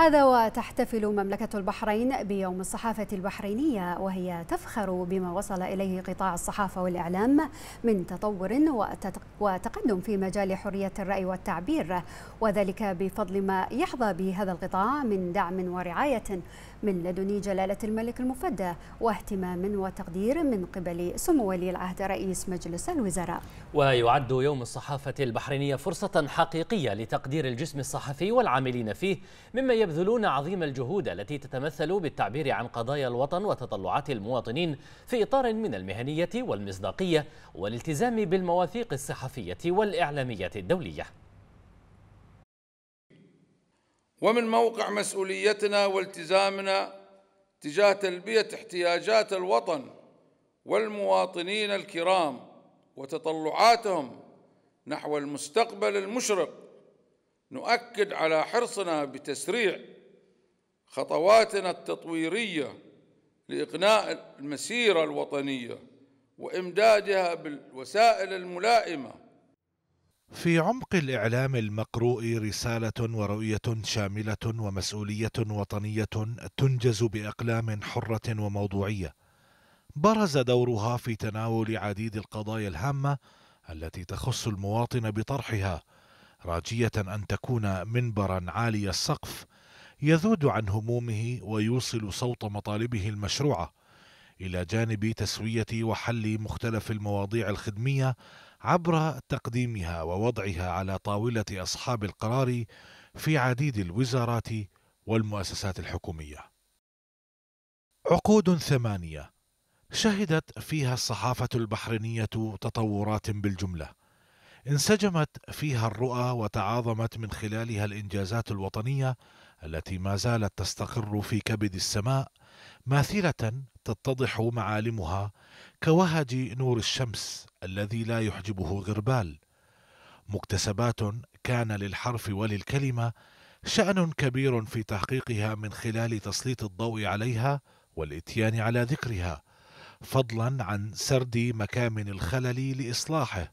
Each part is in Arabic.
هذا وتحتفل مملكة البحرين بيوم الصحافة البحرينية وهي تفخر بما وصل إليه قطاع الصحافة والإعلام من تطور وتقدم في مجال حرية الرأي والتعبير وذلك بفضل ما يحظى به هذا القطاع من دعم ورعاية من لدن جلالة الملك المفدى واهتمام وتقدير من قبل سمو ولي العهد رئيس مجلس الوزراء ويعد يوم الصحافة البحرينية فرصة حقيقية لتقدير الجسم الصحفي والعاملين فيه مما يبذلون عظيم الجهود التي تتمثل بالتعبير عن قضايا الوطن وتطلعات المواطنين في إطار من المهنية والمصداقية والالتزام بالمواثيق الصحفية والإعلامية الدولية ومن موقع مسؤوليتنا والتزامنا تجاه تلبية احتياجات الوطن والمواطنين الكرام وتطلعاتهم نحو المستقبل المشرق نؤكد على حرصنا بتسريع خطواتنا التطويرية لإقناء المسيرة الوطنية وإمدادها بالوسائل الملائمة في عمق الإعلام المقروء رسالة ورؤية شاملة ومسؤولية وطنية تنجز بأقلام حرة وموضوعية. برز دورها في تناول عديد القضايا الهامة التي تخص المواطن بطرحها، راجية أن تكون منبرا عالي السقف يذود عن همومه ويوصل صوت مطالبه المشروعة، إلى جانب تسوية وحل مختلف المواضيع الخدمية عبر تقديمها ووضعها على طاوله اصحاب القرار في عديد الوزارات والمؤسسات الحكوميه عقود ثمانيه شهدت فيها الصحافه البحرينيه تطورات بالجمله انسجمت فيها الرؤى وتعاظمت من خلالها الانجازات الوطنيه التي ما زالت تستقر في كبد السماء ماثله تتضح معالمها كوهج نور الشمس الذي لا يحجبه غربال مكتسبات كان للحرف وللكلمه شان كبير في تحقيقها من خلال تسليط الضوء عليها والاتيان على ذكرها فضلا عن سرد مكامن الخلل لاصلاحه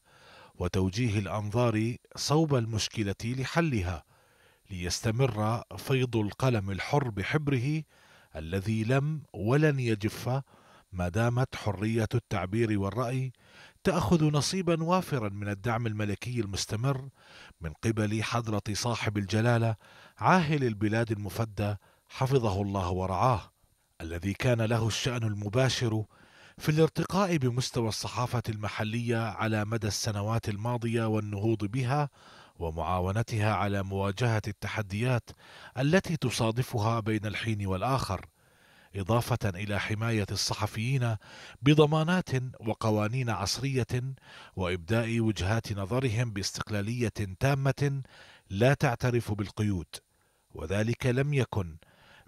وتوجيه الأنظار صوب المشكلة لحلها ليستمر فيض القلم الحر بحبره الذي لم ولن يجف ما دامت حرية التعبير والرأي تأخذ نصيبا وافرا من الدعم الملكي المستمر من قبل حضرة صاحب الجلالة عاهل البلاد المفدى حفظه الله ورعاه الذي كان له الشأن المباشر في الارتقاء بمستوى الصحافة المحلية على مدى السنوات الماضية والنهوض بها ومعاونتها على مواجهة التحديات التي تصادفها بين الحين والآخر، إضافة إلى حماية الصحفيين بضمانات وقوانين عصرية وإبداء وجهات نظرهم باستقلالية تامة لا تعترف بالقيود، وذلك لم يكن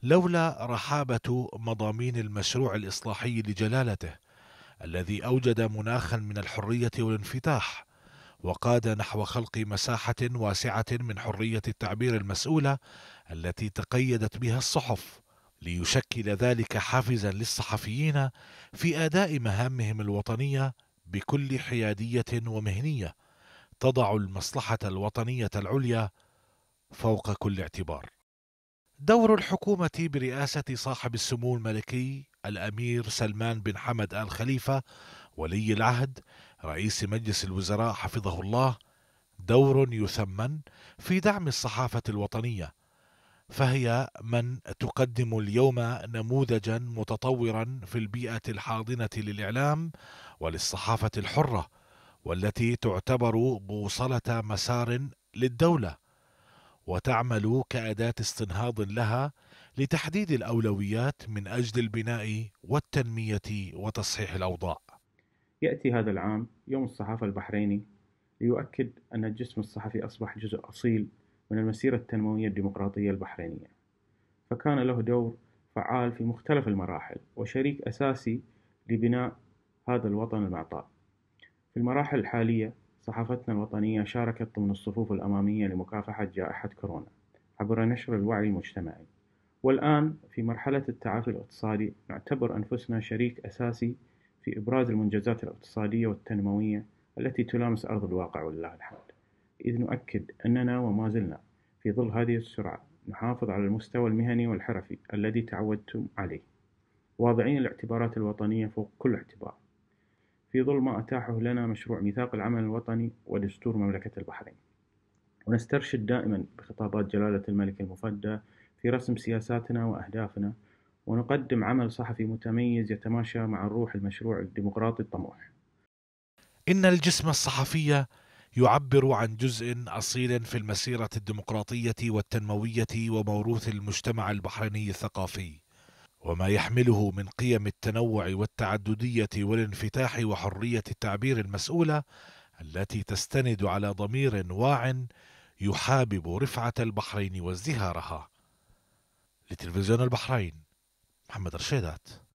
لولا رحابة مضامين المشروع الإصلاحي لجلالته الذي أوجد مناخا من الحرية والانفتاح وقاد نحو خلق مساحة واسعة من حرية التعبير المسؤولة التي تقيدت بها الصحف ليشكل ذلك حافزا للصحفيين في أداء مهامهم الوطنية بكل حيادية ومهنية تضع المصلحة الوطنية العليا فوق كل اعتبار دور الحكومة برئاسة صاحب السمو الملكي الأمير سلمان بن حمد آل خليفة ولي العهد رئيس مجلس الوزراء حفظه الله دور يثمن في دعم الصحافة الوطنية فهي من تقدم اليوم نموذجا متطورا في البيئة الحاضنة للإعلام وللصحافة الحرة والتي تعتبر بوصلة مسار للدولة وتعمل كأداة استنهاض لها لتحديد الأولويات من أجل البناء والتنمية وتصحيح الأوضاع. يأتي هذا العام يوم الصحافة البحريني ليؤكد أن الجسم الصحفي أصبح جزء أصيل من المسيرة التنموية الديمقراطية البحرينية، فكان له دور فعال في مختلف المراحل وشريك أساسي لبناء هذا الوطن المعطاء. في المراحل الحالية صحافتنا الوطنية شاركت ضمن الصفوف الأمامية لمكافحة جائحة كورونا عبر نشر الوعي المجتمعي والآن في مرحلة التعافي الاقتصادي نعتبر أنفسنا شريك أساسي في إبراز المنجزات الاقتصادية والتنموية التي تلامس أرض الواقع ولله الحمد إذ نؤكد أننا وما زلنا في ظل هذه السرعة نحافظ على المستوى المهني والحرفي الذي تعودتم عليه واضعين الاعتبارات الوطنية فوق كل اعتبار في ظل ما أتاحه لنا مشروع ميثاق العمل الوطني ودستور مملكة البحرين ونسترشد دائما بخطابات جلالة الملك المفدى في رسم سياساتنا وأهدافنا ونقدم عمل صحفي متميز يتماشى مع روح المشروع الديمقراطي الطموح إن الجسم الصحفي يعبر عن جزء أصيل في المسيرة الديمقراطية والتنموية وموروث المجتمع البحريني الثقافي وما يحمله من قيم التنوع والتعدديه والانفتاح وحريه التعبير المسؤوله التي تستند على ضمير واعٍ يحابب رفعة البحرين وازدهارها لتلفزيون البحرين محمد رشيدات